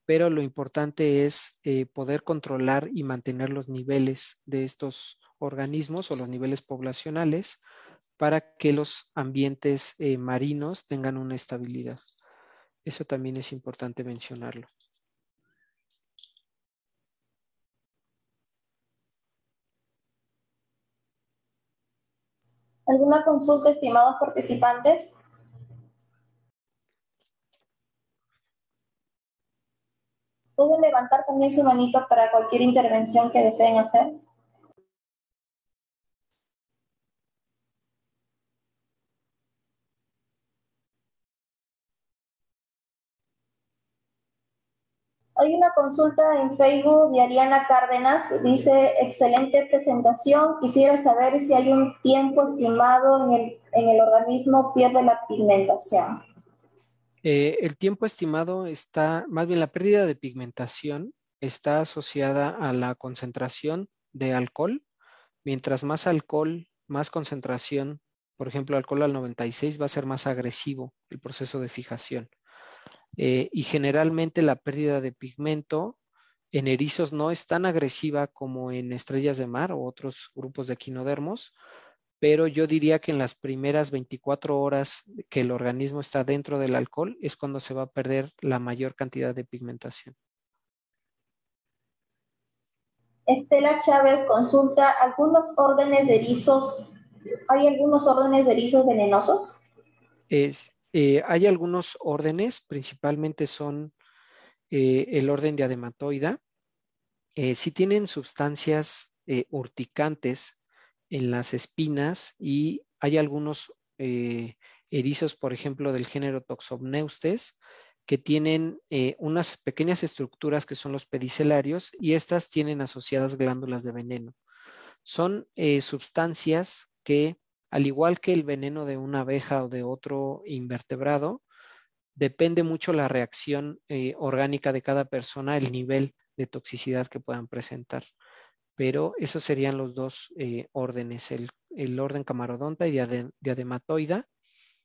pero lo importante es poder controlar y mantener los niveles de estos organismos o los niveles poblacionales para que los ambientes eh, marinos tengan una estabilidad. Eso también es importante mencionarlo. ¿Alguna consulta, estimados participantes? Pueden levantar también su manito para cualquier intervención que deseen hacer. consulta en Facebook de Ariana Cárdenas dice, excelente presentación, quisiera saber si hay un tiempo estimado en el, en el organismo pierde la pigmentación. Eh, el tiempo estimado está, más bien la pérdida de pigmentación está asociada a la concentración de alcohol. Mientras más alcohol, más concentración, por ejemplo, alcohol al 96 va a ser más agresivo el proceso de fijación. Eh, y generalmente la pérdida de pigmento en erizos no es tan agresiva como en estrellas de mar o otros grupos de equinodermos, pero yo diría que en las primeras 24 horas que el organismo está dentro del alcohol es cuando se va a perder la mayor cantidad de pigmentación. Estela Chávez consulta, ¿algunos órdenes de erizos, hay algunos órdenes de erizos venenosos? Es, eh, hay algunos órdenes, principalmente son eh, el orden de adematoida. Eh, si tienen sustancias urticantes en las espinas y hay algunos erizos, por ejemplo, del género Toxopneustes, que tienen unas pequeñas estructuras que son los pedicelarios y estas tienen asociadas glándulas de veneno. Son sustancias que al igual que el veneno de una abeja o de otro invertebrado, depende mucho la reacción eh, orgánica de cada persona, el nivel de toxicidad que puedan presentar. Pero esos serían los dos eh, órdenes, el, orden camarodonta y diadematoida,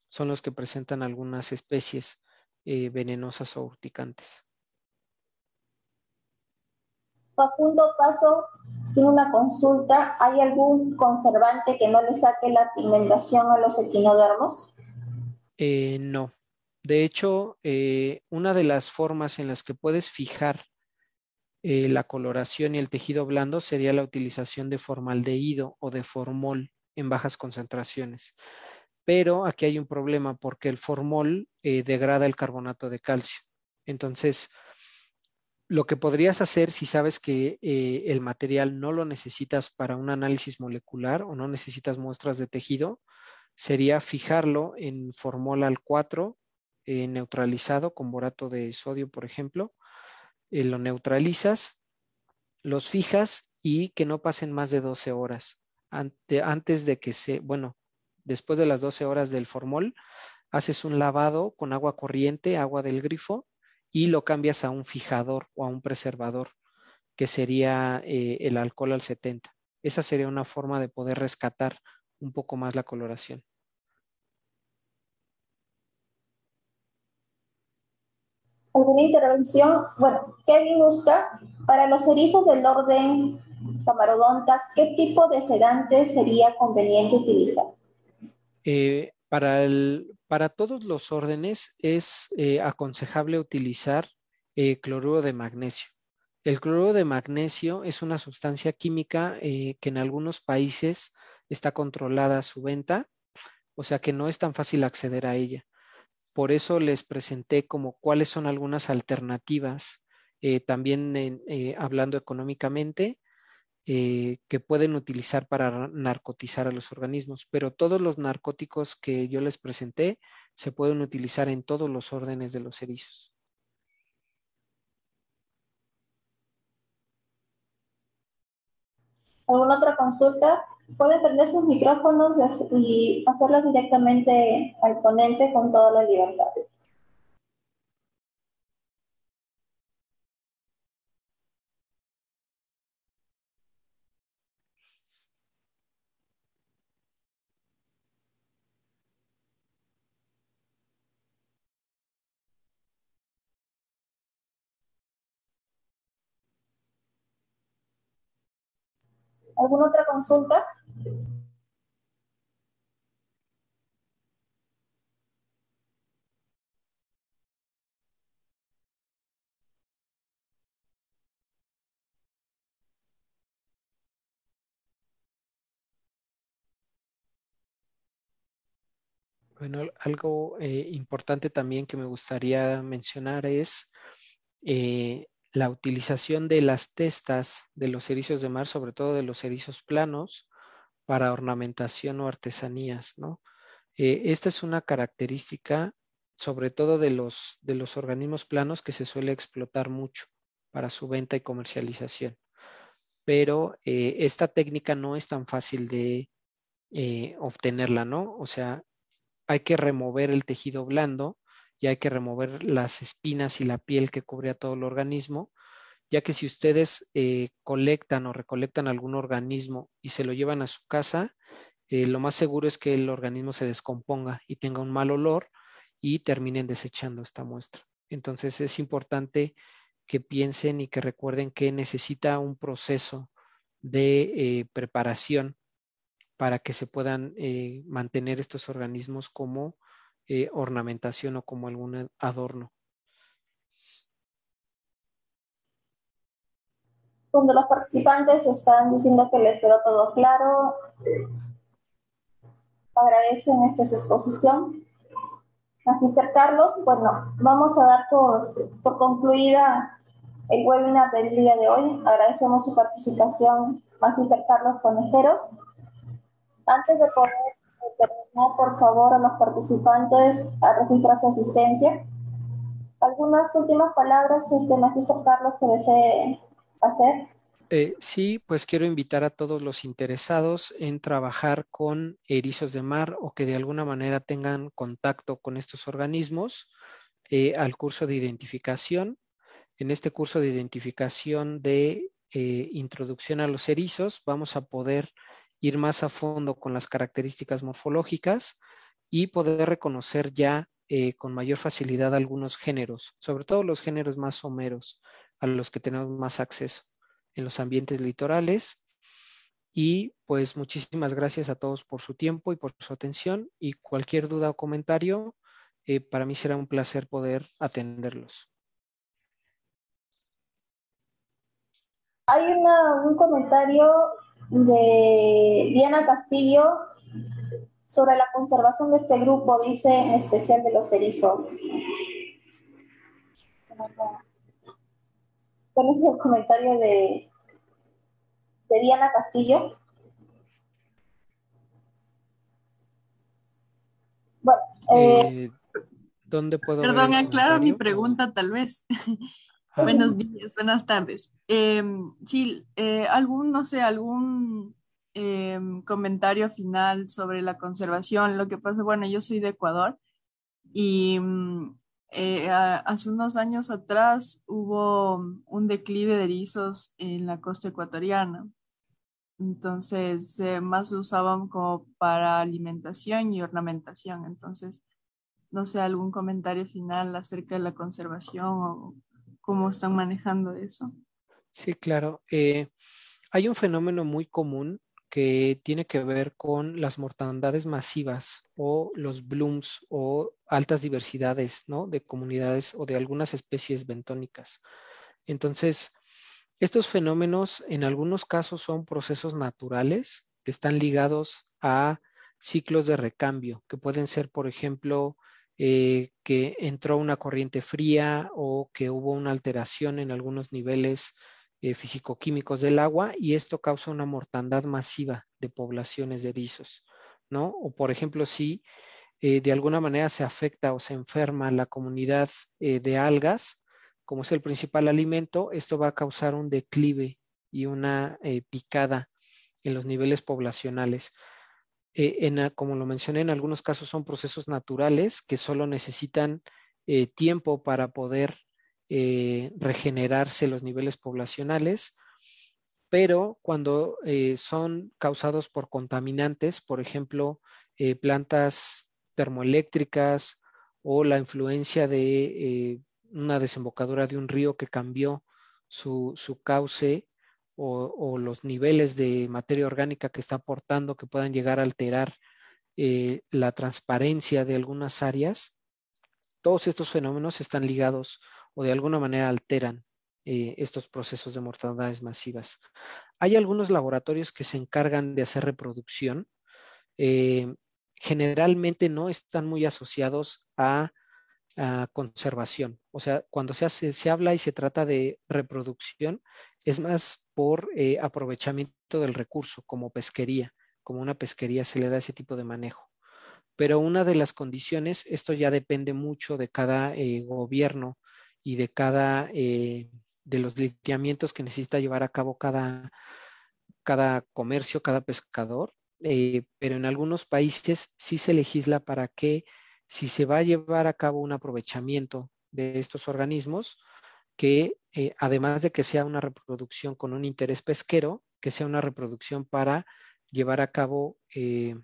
son los que presentan algunas especies eh, venenosas o urticantes. Facundo Paso tiene una consulta. ¿Hay algún conservante que no le saque la pigmentación a los equinodermos? Eh, no. De hecho, eh, una de las formas en las que puedes fijar eh, la coloración y el tejido blando sería la utilización de formaldehído o de formol en bajas concentraciones. Pero aquí hay un problema porque el formol degrada el carbonato de calcio. Entonces, lo que podrías hacer si sabes que eh, el material no lo necesitas para un análisis molecular o no necesitas muestras de tejido, sería fijarlo en formol al 4 eh, neutralizado con borato de sodio, por ejemplo. Eh, lo neutralizas, los fijas y que no pasen más de 12 horas. antes de que se, bueno, después de las 12 horas del formol, haces un lavado con agua corriente, agua del grifo, y lo cambias a un fijador o a un preservador, que sería eh, el alcohol al 70. Esa sería una forma de poder rescatar un poco más la coloración. ¿Alguna intervención? Bueno, Kevin busca para los erizos del orden camarodonta, ¿qué tipo de sedante sería conveniente utilizar? Eh, para, el, para todos los órdenes es eh, aconsejable utilizar eh, cloruro de magnesio. El cloruro de magnesio es una sustancia química eh, que en algunos países está controlada su venta, o sea que no es tan fácil acceder a ella. Por eso les presenté como cuáles son algunas alternativas, también hablando económicamente, eh, que pueden utilizar para narcotizar a los organismos, pero todos los narcóticos que yo les presenté se pueden utilizar en todos los órdenes de los erizos. ¿Alguna otra consulta? Pueden prender sus micrófonos y hacerlas directamente al ponente con toda la libertad. ¿Alguna otra consulta? Bueno, algo eh, importante también que me gustaría mencionar es eh, la utilización de las testas de los erizos de mar, sobre todo de los erizos planos, para ornamentación o artesanías, ¿no? Eh, esta es una característica, sobre todo de los, de los organismos planos, que se suele explotar mucho para su venta y comercialización. Pero eh, esta técnica no es tan fácil de eh, obtenerla, ¿no? O sea, hay que remover el tejido blando y hay que remover las espinas y la piel que cubría todo el organismo, ya que si ustedes eh, colectan o recolectan algún organismo y se lo llevan a su casa, eh, lo más seguro es que el organismo se descomponga y tenga un mal olor y terminen desechando esta muestra. Entonces es importante que piensen y que recuerden que necesita un proceso de eh, preparación para que se puedan mantener estos organismos como eh, ornamentación o como algún adorno. Cuando los participantes están diciendo que les quedó todo claro, agradecen esta su exposición. Magister Carlos, bueno, vamos a dar por, por concluida el webinar del día de hoy. Agradecemos su participación, Magister Carlos Conejeros. Antes de poner por favor, a los participantes a registrar su asistencia. ¿Algunas últimas palabras, este Carlos, que desee hacer? Eh, sí, pues quiero invitar a todos los interesados en trabajar con erizos de mar o que de alguna manera tengan contacto con estos organismos eh, al curso de identificación. En este curso de identificación de eh, introducción a los erizos vamos a poder ir más a fondo con las características morfológicas y poder reconocer ya eh, con mayor facilidad algunos géneros, sobre todo los géneros más someros a los que tenemos más acceso en los ambientes litorales. Y pues muchísimas gracias a todos por su tiempo y por su atención y cualquier duda o comentario, eh, para mí será un placer poder atenderlos. Hay un comentario de Diana Castillo sobre la conservación de este grupo, dice en especial de los erizos. ¿Cuál es el comentario de, de Diana Castillo. Bueno, eh, eh, ¿dónde puedo Perdón, aclaro mi pregunta tal vez. Buenos días, buenas tardes. Em, sí, eh, algún, no sé, algún em, comentario final sobre la conservación. Lo que pasa, bueno, yo soy de Ecuador y mm, eh, hace unos años atrás hubo un declive de erizos en la costa ecuatoriana. Entonces, eh, más lo usaban como para alimentación y ornamentación. Entonces, no sé, algún comentario final acerca de la conservación o cómo están manejando eso. Sí, claro. Eh, hay un fenómeno muy común que tiene que ver con las mortandades masivas o los blooms o altas diversidades ¿no? de comunidades o de algunas especies bentónicas. Entonces, estos fenómenos en algunos casos son procesos naturales que están ligados a ciclos de recambio, que pueden ser, por ejemplo, eh, que entró una corriente fría o que hubo una alteración en algunos niveles eh, fisicoquímicos del agua y esto causa una mortandad masiva de poblaciones de erizos, ¿no? O por ejemplo, si eh, de alguna manera se afecta o se enferma la comunidad eh, de algas, como es el principal alimento, esto va a causar un declive y una picada en los niveles poblacionales. Eh, como lo mencioné, en algunos casos son procesos naturales que solo necesitan eh, tiempo para poder eh, regenerarse los niveles poblacionales, pero cuando son causados por contaminantes, por ejemplo, plantas termoeléctricas o la influencia de una desembocadura de un río que cambió su, su cauce o, los niveles de materia orgánica que está aportando que puedan llegar a alterar eh, la transparencia de algunas áreas, todos estos fenómenos están ligados o de alguna manera alteran eh, estos procesos de mortandades masivas. Hay algunos laboratorios que se encargan de hacer reproducción. Eh, generalmente no están muy asociados a, conservación. O sea, cuando se, hace, se habla y se trata de reproducción, es más por eh, aprovechamiento del recurso, como pesquería, como una pesquería se le da ese tipo de manejo. Pero una de las condiciones, esto ya depende mucho de cada eh, gobierno y de cada, eh, de los lineamientos que necesita llevar a cabo cada, cada comercio, cada pescador, pero en algunos países sí se legisla para que si se va a llevar a cabo un aprovechamiento de estos organismos, que eh, además de que sea una reproducción con un interés pesquero, que sea una reproducción para llevar a cabo eh,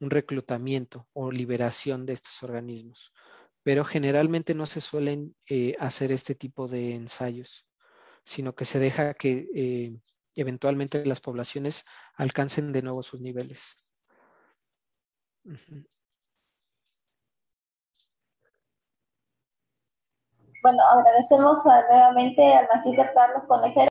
un reclutamiento o liberación de estos organismos. Pero generalmente no se suelen eh, hacer este tipo de ensayos, sino que se deja que eventualmente las poblaciones alcancen de nuevo sus niveles. Bueno, agradecemos nuevamente al magister Carlos Conejero.